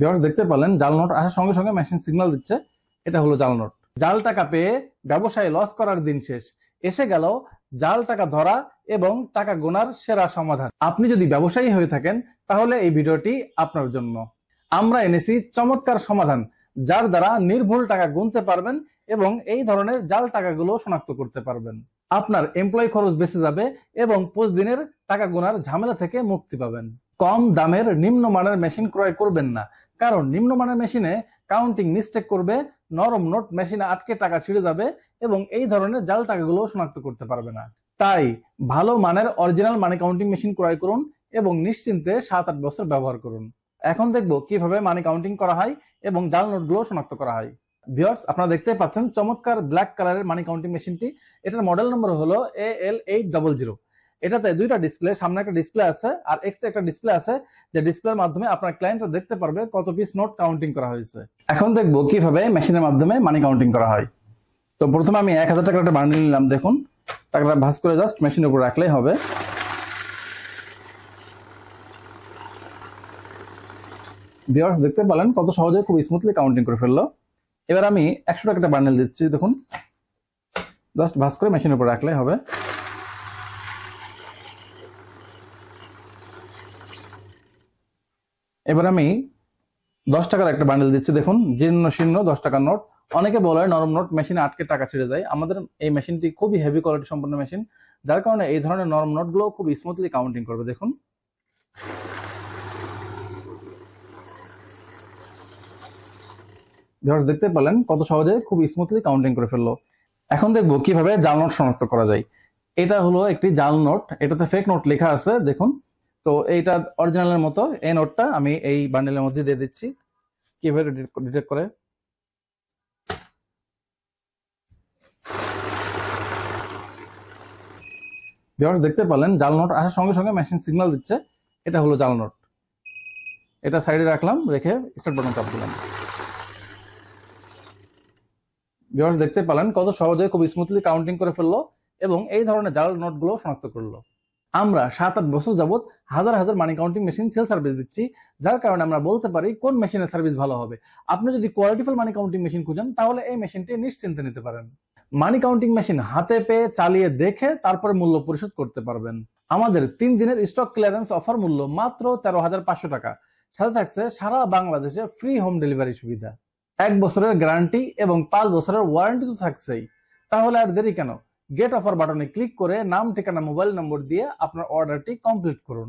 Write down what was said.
বিভাগ দেখতে পেলেন জাল নোট আসার সঙ্গে সঙ্গে মেশিন সিগন্যাল দিচ্ছে এটা হলো জাল নোট জাল টাকা পেয়ে ব্যবসায় লস করার দিন শেষ এসে গেল জাল টাকা ধরা এবং টাকা গোনার সেরা সমাধান আপনি যদি ব্যবসায়ী হয়ে থাকেন তাহলে এই ভিডিওটি আপনার জন্য আমরা এনেছি চমৎকার সমাধান যার দ্বারা নির্ভুল টাকা গুনতে পারবেন এবং এই ধরনের জাল টাকাগুলো শনাক্ত করতে পারবেন আপনার এমপ্লয় খরচ বেঁচে যাবে এবং প্রতিদিনের টাকা গোনার ঝামেলা থেকে মুক্তি পাবেন কম দামের নিম্নমানের মেশিন ক্রয় করবেন না কারণ নিম্নমানের মেশিনে কাউন্টিং মিস্টেক করবে নরম নোট মেশিনে আটকে টাকা ছিঁড়ে যাবে এবং এই ধরনের জাল টাকাগুলো শনাক্ত করতে পারবে না তাই ভালো মানের অরিজিনাল মানি কাউন্টিং মেশিন ক্রয় করুন এবং নিশ্চিন্তে সাত আট বছর ব্যবহার করুন এখন দেখব কিভাবে মানি কাউন্টিং করা হয় এবং জাল নোটগুলো শনাক্ত করা হয় ভিওর্স আপনারা দেখতে পাচ্ছেন চমৎকার ব্ল্যাক কালারের মানি কাউন্টিং মেশিনটি এটার মডেল নম্বর হলো A L eight double zero এটাতে দুইটা ডিসপ্লে সামনে একটা ডিসপ্লে আছে আর এক্সট্রা একটা ডিসপ্লে আছে যে ডিসপ্লের মাধ্যমে আপনার ক্লায়েন্টরা দেখতে পারবে কত পিস নোট কাউন্টিং করা হয়েছে এখন দেখবো কিভাবে মেশিনের মাধ্যমে মানি কাউন্টিং করা হয় তো প্রথমে আমি এক হাজার টাকার একটা বান্ডিল নিলাম দেখুন টাকাটা ভাস করে জাস্ট মেশিনের উপর রাখলেই হবে ভিওয়ার্স দেখতে পেলেন কত সহজে খুব স্মুথলি কাউন্টিং করে ফেললো এবার আমি একশো টাকাটা বান্ডেল দিচ্ছি দেখুন জাস্ট ভাস করে মেশিনের উপর রাখলেই হবে এবার আমি দশ টাকার একটা বান্ডেল দিচ্ছি দেখুন জীর্ণ শীর্ণ দশ টাকার নোট অনেকে বলে নরম নোট মেশিনে আটকে টাকা ছেড়ে যায় আমাদের এই মেশিনটি খুবই হেভি কোয়ালিটি সম্পন্ন মেশিন যার কারণে এই ধরনের নরম নোটগুলো খুব স্মুথলি কাউন্টিং করবে দেখুন দেখতে পেলেন কত সহজে খুব স্মুথলি কাউন্টিং করে ফেললো এখন দেখবো কিভাবে জাল নোট শনাক্ত করা যায় এটা হলো একটি জাল নোট এটাতে ফেক নোট লেখা আছে দেখুন তো এইটা অরিজিনালের মতো এই নোটটা আমি এই বান্ডেলের মধ্যে দিয়ে দিচ্ছি কিভাবে ডিটেক্ট করে দেখতে পেলেন জাল নোট আসার সঙ্গে সঙ্গে মেশিন সিগন্যাল দিচ্ছে এটা হলো জাল নোট এটা সাইডে রাখলাম রেখে স্টার্ট বাটন চাপ দিলাম দেখতে পেলেন কত সহজে খুব স্মুথলি কাউন্টিং করে ফেললো এবং এই ধরনের জাল নোটগুলো শনাক্ত করলো আমরা সাত আট বছর যাবত হাজার হাজার money counting machine sale service দিচ্ছি যার কারণে আমরা বলতে পারি কোন মেশিনের সার্ভিস ভালো হবে আপনি যদি কোয়ালিটিফুল মানি কাউন্টিং মেশিন খুঁজেন তাহলে এই মেশিনটি নিশ্চিন্তে নিতে পারেন মানি কাউন্টিং মেশিন হাতে পেয়ে চালিয়ে দেখে তারপরে মূল্য পরিশোধ করতে পারবেন আমাদের তিন দিনের স্টক ক্লিয়ারেন্স অফার মূল্য মাত্র তেরো হাজার পাঁচশো টাকা সাথে থাকছে সারা বাংলাদেশে ফ্রি হোম ডেলিভারি সুবিধা এক বছরের গ্যারান্টি এবং পাঁচ বছরের ওয়ারেন্টি তো থাকছেই তাহলে আর দেরি কেন গেট অফার বাটনে ক্লিক করে নাম ঠিকানা মোবাইল নম্বর দিয়ে আপনার অর্ডারটি কমপ্লিট করুন